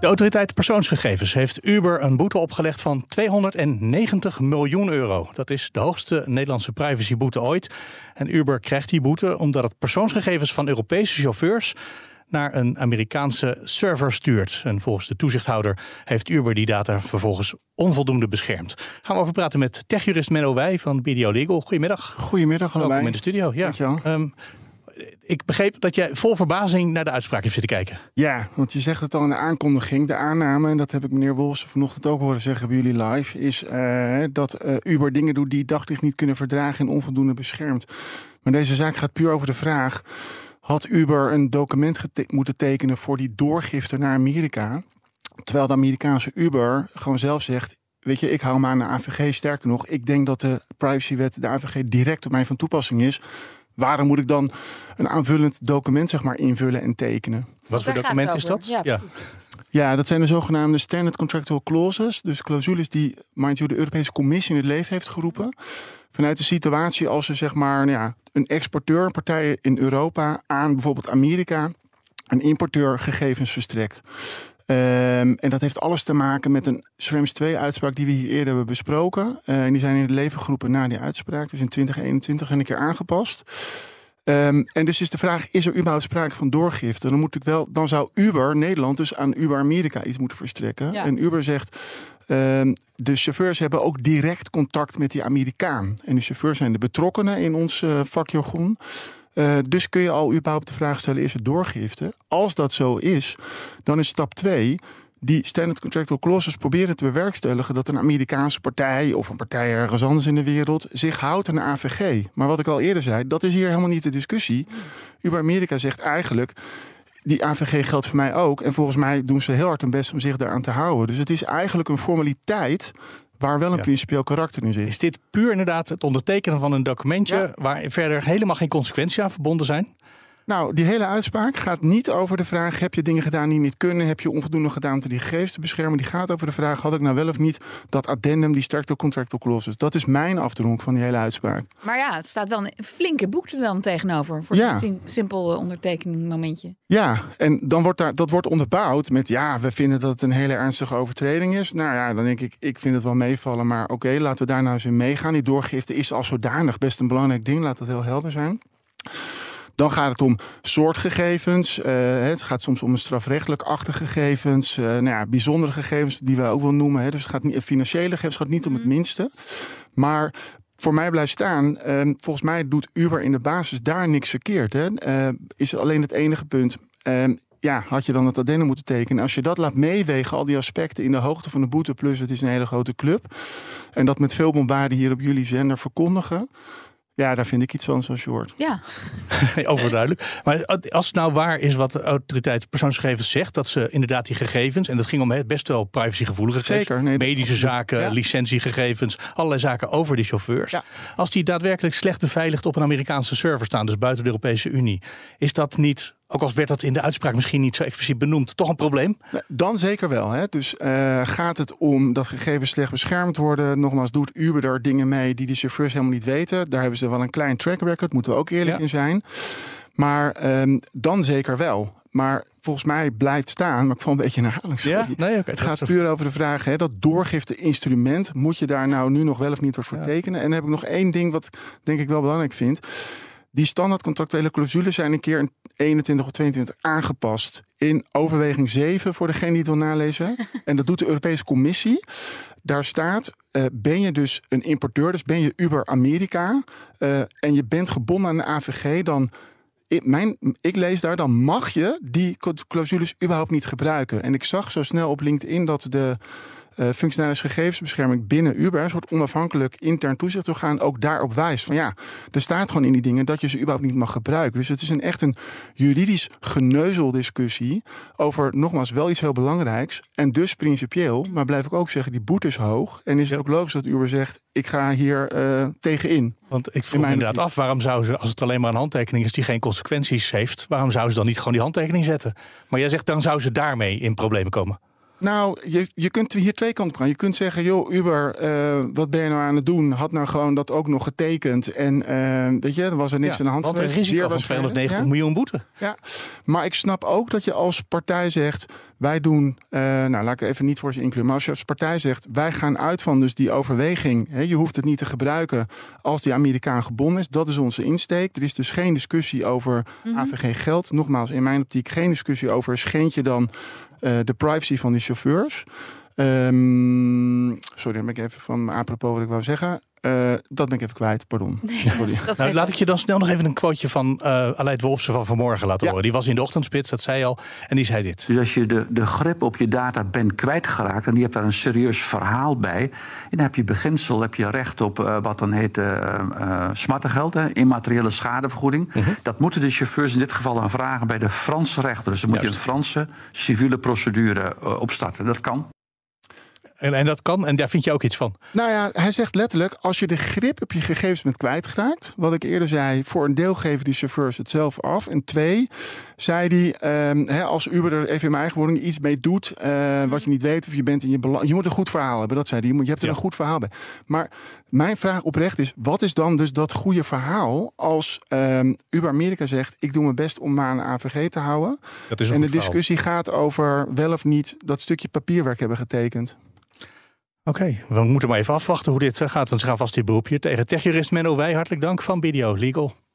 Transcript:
De autoriteit persoonsgegevens heeft Uber een boete opgelegd van 290 miljoen euro. Dat is de hoogste Nederlandse privacyboete ooit. En Uber krijgt die boete omdat het persoonsgegevens van Europese chauffeurs naar een Amerikaanse server stuurt. En volgens de toezichthouder heeft Uber die data vervolgens onvoldoende beschermd. Gaan we over praten met techjurist Menno Wij van BDO Legal. Goedemiddag. Goedemiddag allemaal. Welkom in de studio. Ja. Um, ik begreep dat jij vol verbazing naar de uitspraak hebt zitten kijken. Ja, want je zegt het al in de aankondiging. De aanname, en dat heb ik meneer Wolfsen vanochtend ook horen zeggen bij jullie live, is eh, dat eh, Uber dingen doet die daglicht niet kunnen verdragen en onvoldoende beschermt. Maar deze zaak gaat puur over de vraag: had Uber een document moeten tekenen voor die doorgifte naar Amerika? Terwijl de Amerikaanse Uber gewoon zelf zegt: weet je, ik hou me aan de AVG. Sterker nog, ik denk dat de privacywet, de AVG, direct op mij van toepassing is waarom moet ik dan een aanvullend document zeg maar, invullen en tekenen? Wat voor document is dat? Ja, ja. dat zijn de zogenaamde standard contractual clauses. Dus clausules die, mind de Europese Commissie in het leven heeft geroepen. Vanuit de situatie als er zeg maar, nou ja, een exporteur, in Europa, aan bijvoorbeeld Amerika, een importeur gegevens verstrekt. Ehm, en dat heeft alles te maken met een Schrems 2-uitspraak die we hier eerder hebben besproken. Eh, en die zijn in de levengroepen na die uitspraak, dus in 2021, een keer aangepast. Ehm, en dus is de vraag, is er überhaupt sprake van doorgifte? Dan, moet ik wel, dan zou Uber Nederland dus aan Uber Amerika iets moeten verstrekken. En Uber zegt, ehm, de chauffeurs hebben ook direct contact met die Amerikaan. En de chauffeurs zijn de betrokkenen in ons uh, eh, dus kun je al überhaupt de vraag stellen: is het doorgifte? Als dat zo is, dan is stap 2 die standard contractual clauses proberen te bewerkstelligen dat een Amerikaanse partij of een partij ergens anders in de wereld zich houdt aan de AVG. Maar wat ik al eerder zei, dat is hier helemaal niet de discussie. Uber Amerika zegt eigenlijk. Die AVG geldt voor mij ook. En volgens mij doen ze heel hard hun best om zich daaraan te houden. Dus het is eigenlijk een formaliteit waar wel een principieel karakter in zit. Is dit puur inderdaad het ondertekenen van een documentje waar verder helemaal geen consequenties aan verbonden zijn? Nou, die hele uitspraak gaat niet over de vraag: heb je dingen gedaan die niet kunnen? Heb je onvoldoende gedaan om die gegevens te beschermen? Die gaat over de vraag: had ik nou wel of niet dat addendum, die sterkte contractual clauses? Dat is mijn afdronk van die hele uitspraak. Maar ja, het staat wel een flinke boek er dan tegenover. Voor ja. een simpel eh, ondertekening momentje. Ja, en dan wordt daar, dat wordt onderbouwd met: ja, we vinden dat het een hele ernstige overtreding is. Nou ja, dan denk ik: ik vind het wel meevallen, maar oké, laten we daar nou eens in meegaan. Die doorgifte is als zodanig best een belangrijk ding, laat dat heel helder zijn. Dan gaat het om soortgegevens. Eh, het gaat soms om een strafrechtelijk achtergegevens. Eh, nou ja, bijzondere gegevens die wij ook wel noemen. Hè. Dus het gaat niet, financiële gegevens gaat niet om het mhm. minste. Maar voor mij blijft staan. Ehm, volgens mij doet Uber in de basis daar niks verkeerd. Hè? Eh, is alleen het enige punt. Ehm, ja, had je dan het addendum moeten tekenen. Als je dat laat meewegen, al die aspecten in de hoogte van de boete... plus het is een hele grote club... en dat met veel bombarden hier op jullie zender verkondigen... Ja, daar vind ik iets van, zoals je hoort. Ja. Overduidelijk. Maar als het nou waar is wat de autoriteit persoonsgegevens zegt, dat ze inderdaad die gegevens, en dat ging om best wel privacygevoelige gegevens, medische zaken, licentiegegevens, allerlei zaken over die chauffeurs. Als die daadwerkelijk slecht beveiligd op een Amerikaanse server staan, dus buiten de Europese Unie, is dat niet ook al werd dat in de uitspraak misschien niet zo expliciet benoemd, toch een probleem? Dan zeker wel. Hè? Dus eh, gaat het om dat gegevens slecht beschermd worden? Nogmaals, doet Uber daar dingen mee die de chauffeurs helemaal niet weten? Daar hebben ze wel een klein track record, moeten we ook eerlijk in zijn. Maar ehm, dan zeker wel. Maar volgens mij blijft staan, maar ik val een beetje een herhaling. Nee, het gaat puur over de vraag, hè, dat doorgifte-instrument, moet je daar nou nu nog wel of niet voor tekenen? En dan heb ik nog één ding wat denk ik wel belangrijk vind. Die standaard contractuele clausules zijn een keer in 21 of 22 aangepast. In overweging 7, voor degene die het wil nalezen. en dat doet de Europese Commissie. Daar staat, eh, ben je dus een importeur, dus ben je Uber Amerika... Eh, en je bent gebonden aan de AVG, dan... mijn, ik lees daar, dan mag je die clausules überhaupt niet gebruiken. En ik zag zo snel op LinkedIn dat de eh, functionaris gegevensbescherming binnen Uber, een soort onafhankelijk intern toezicht gaan, ook daarop wijst. Van ja, er staat gewoon in die dingen dat je ze überhaupt niet mag gebruiken. Dus het is een, echt een juridisch geneuzeldiscussie over nogmaals wel iets heel belangrijks. En dus principieel, maar blijf ik ook zeggen, die boete is hoog. En is het ook logisch dat Uber zegt: ik ga hier tegen eh, tegenin. Want ik vroeg me inderdaad af, waarom zou ze, als het alleen maar een handtekening is die geen consequenties heeft, waarom zou ze dan niet gewoon die handtekening zetten? Maar jij zegt, dan zou ze daarmee in problemen komen. Nou, je, je kunt hier twee kanten gaan. Je kunt zeggen, joh, Uber, eh, wat ben je nou aan het doen? Had nou gewoon dat ook nog getekend. En uh, weet je, er was er niks ja, aan de hand. Want een risico van 290 miljoen boete. Ja, maar ik snap ook dat je als partij zegt, wij doen, eh, nou laat ik even niet voor ze includeren. Maar als je als partij zegt, wij gaan uit van dus die overweging. Hè, je hoeft het niet te gebruiken als die Amerikaan gebonden is. Dat is onze insteek. Er is dus geen discussie over mhm. AVG geld. Nogmaals, in mijn optiek geen discussie over je dan eh, de privacy van die chauffeurs. Ehm, sorry, dan ben ik even van apropos wat ik wou zeggen. Eh, dat ben ik even kwijt, pardon. Nee, nou, laat ik je dan snel nog even een quoteje van uh, Aleid Wolfsen van vanmorgen laten horen. Die was in de ochtendspits, dat zei al, en die zei dit. Dus als je de, de grip op je data bent kwijtgeraakt... en je hebt daar een serieus verhaal bij... en dan heb je beginsel, heb je recht op eh, wat dan heet uh, smartengeld... immateriële schadevergoeding. Mhm. Dat moeten de chauffeurs in dit geval aanvragen bij de Franse rechter. Dus dan moet je een Franse civiele procedure opstarten. Dat kan. En, en dat kan, en daar vind je ook iets van. Nou ja, hij zegt letterlijk, als je de grip op je gegevens bent kwijtgeraakt, wat ik eerder zei, voor een deel geven die chauffeurs het zelf af. En twee, zei hij, ehm, hè, als Uber er even in mijn eigen woning iets mee doet, eh, wat je niet weet of je bent in je belang. Je moet een goed verhaal hebben, dat zei hij. Je, hebt er een goed verhaal bij. Maar mijn vraag oprecht is, wat is dan dus dat goede verhaal als ehm, Uber Amerika zegt, ik doe mijn best om maar een AVG te houden. Dat is een en de discussie gaat over wel of niet dat stukje papierwerk hebben getekend. Oké, we moeten maar even afwachten hoe dit eh, gaat. Want ze gaan vast dit beroepje tegen techjurist Menno Wij. Hartelijk dank van Video Legal.